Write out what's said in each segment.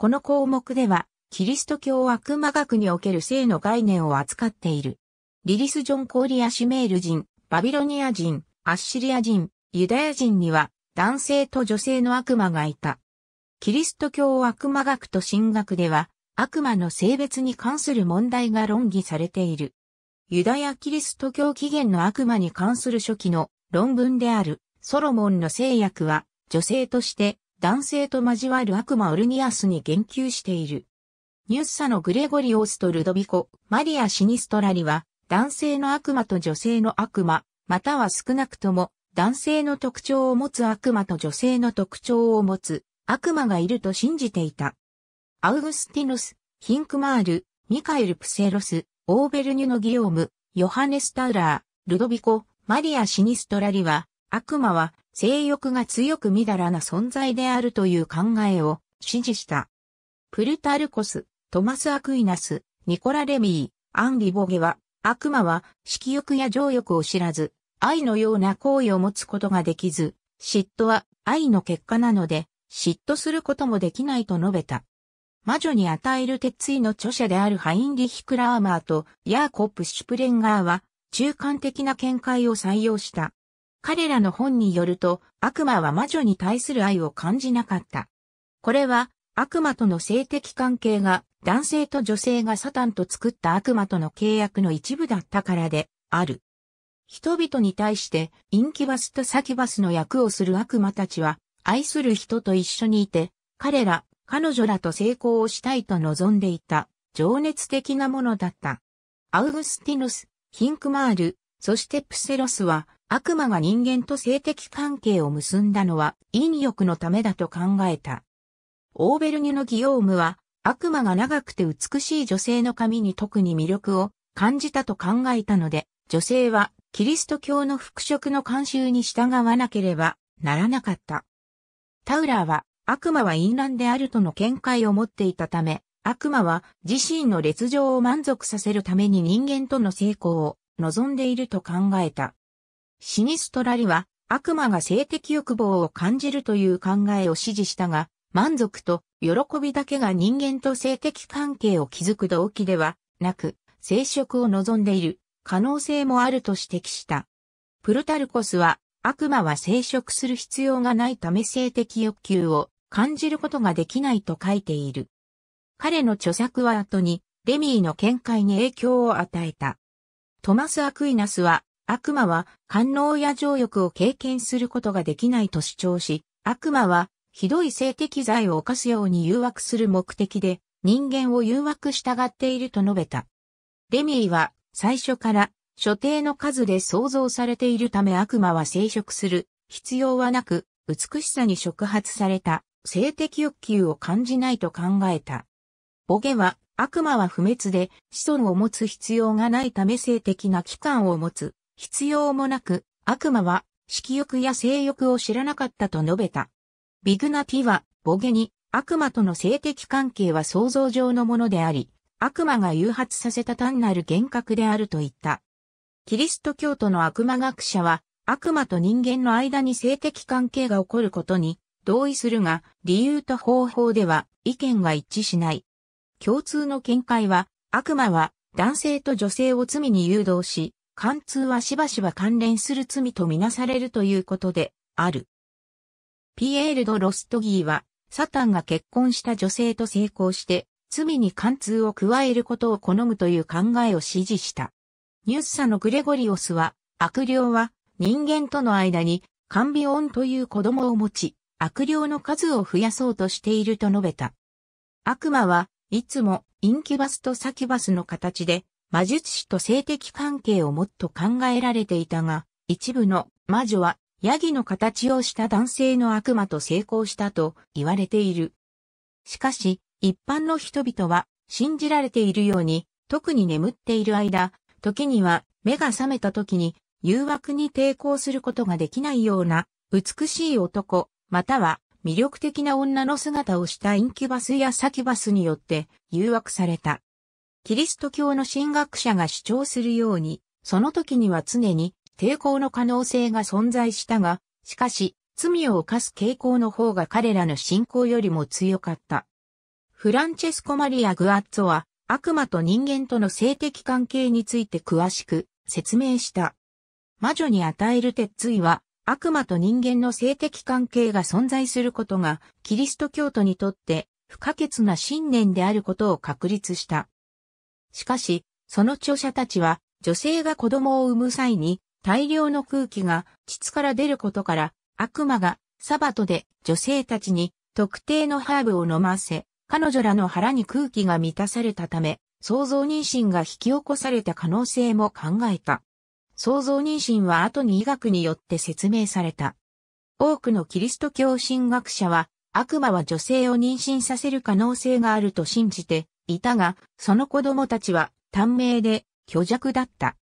この項目では、キリスト教悪魔学における性の概念を扱っている。リリス・ジョン・コーリア・シュメール人、バビロニア人、アッシリア人、ユダヤ人には男性と女性の悪魔がいた。キリスト教悪魔学と神学では悪魔の性別に関する問題が論議されている。ユダヤキリスト教起源の悪魔に関する初期の論文であるソロモンの聖約は女性として男性と交わる悪魔オルニアスに言及している。ニュッサのグレゴリオスとルドビコ、マリア・シニストラリは、男性の悪魔と女性の悪魔、または少なくとも、男性の特徴を持つ悪魔と女性の特徴を持つ悪魔がいると信じていた。アウグスティノス、ヒンクマール、ミカエル・プセロス、オーベルニュのギオーム、ヨハネス・タウラー、ルドビコ、マリア・シニストラリは、悪魔は性欲が強くみだらな存在であるという考えを支持した。プルタルコス、トマス・アクイナス、ニコラ・レミー、アンリ・ボゲは、悪魔は色欲や情欲を知らず、愛のような行為を持つことができず、嫉妬は愛の結果なので、嫉妬することもできないと述べた。魔女に与える鉄意の著者であるハインリヒ・クラーマーとヤーコップ・シュプレンガーは中間的な見解を採用した。彼らの本によると、悪魔は魔女に対する愛を感じなかった。これは、悪魔との性的関係が、男性と女性がサタンと作った悪魔との契約の一部だったからで、ある。人々に対して、インキバスとサキバスの役をする悪魔たちは、愛する人と一緒にいて、彼ら、彼女らと成功をしたいと望んでいた、情熱的なものだった。アウグスティヌス、ヒンクマール、そしてプセロスは、悪魔が人間と性的関係を結んだのは陰欲のためだと考えた。オーベルニュのギオームは、悪魔が長くて美しい女性の髪に特に魅力を感じたと考えたので、女性はキリスト教の復職の慣習に従わなければならなかった。タウラーは悪魔は淫乱であるとの見解を持っていたため、悪魔は自身の劣情を満足させるために人間との成功を望んでいると考えた。シニストラリは悪魔が性的欲望を感じるという考えを支持したが、満足と喜びだけが人間と性的関係を築く動機ではなく、生殖を望んでいる可能性もあると指摘した。プルタルコスは悪魔は生殖する必要がないため性的欲求を感じることができないと書いている。彼の著作は後にレミーの見解に影響を与えた。トマス・アクイナスは悪魔は官能や情欲を経験することができないと主張し、悪魔はひどい性的罪を犯すように誘惑する目的で人間を誘惑したがっていると述べた。レミーは最初から所定の数で想像されているため悪魔は生殖する必要はなく美しさに触発された性的欲求を感じないと考えた。ボゲは悪魔は不滅で子孫を持つ必要がないため性的な器官を持つ必要もなく、悪魔は色欲や性欲を知らなかったと述べた。ビグナティは、ボゲに、悪魔との性的関係は想像上のものであり、悪魔が誘発させた単なる幻覚であると言った。キリスト教徒の悪魔学者は、悪魔と人間の間に性的関係が起こることに同意するが、理由と方法では意見が一致しない。共通の見解は、悪魔は男性と女性を罪に誘導し、貫通はしばしば関連する罪とみなされるということで、ある。ピエール・ド・ロストギーは、サタンが結婚した女性と成功して、罪に貫通を加えることを好むという考えを支持した。ニュッサのグレゴリオスは、悪霊は人間との間にカビオンという子供を持ち、悪霊の数を増やそうとしていると述べた。悪魔はいつもインキュバスとサキュバスの形で魔術師と性的関係をもっと考えられていたが、一部の魔女はヤギの形をした男性の悪魔と成功したと言われている。しかし、一般の人々は信じられているように、特に眠っている間、時には目が覚めた時に誘惑に抵抗することができないような美しい男、または魅力的な女の姿をしたインキュバスやサキュバスによって誘惑された。キリスト教の神学者が主張するように、その時には常に抵抗の可能性が存在したが、しかし、罪を犯す傾向の方が彼らの信仰よりも強かった。フランチェスコ・マリア・グアッツォは、悪魔と人間との性的関係について詳しく説明した。魔女に与える鉄槌は、悪魔と人間の性的関係が存在することが、キリスト教徒にとって不可欠な信念であることを確立した。しかし、その著者たちは、女性が子供を産む際に、大量の空気が膣から出ることから、悪魔がサバトで女性たちに特定のハーブを飲ませ、彼女らの腹に空気が満たされたため、創造妊娠が引き起こされた可能性も考えた。創造妊娠は後に医学によって説明された。多くのキリスト教神学者は、悪魔は女性を妊娠させる可能性があると信じて、いたが、その子供たちは短命で虚弱だった。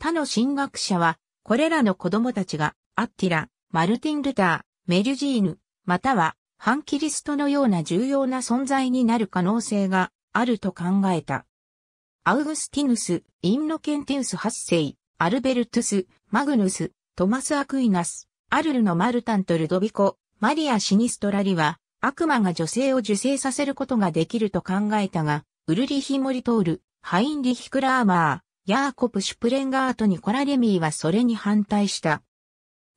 他の神学者は、これらの子供たちが、アッティラ、マルティン・ルター、メルジーヌ、または、反キリストのような重要な存在になる可能性があると考えた。アウグスティヌス、インノケンティウス8世、アルベルトゥス、マグヌス、トマス・アクイナス、アルルのマルタント・ルドビコ、マリア・シニストラリは、悪魔が女性を受精させることができると考えたが、ウルリヒ・モリトール、ハインリヒ・クラーマー、ヤーコプ・シュプレンガーとニコラ・レミーはそれに反対した。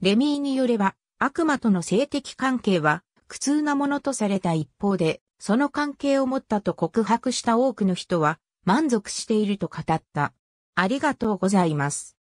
レミーによれば、悪魔との性的関係は苦痛なものとされた一方で、その関係を持ったと告白した多くの人は満足していると語った。ありがとうございます。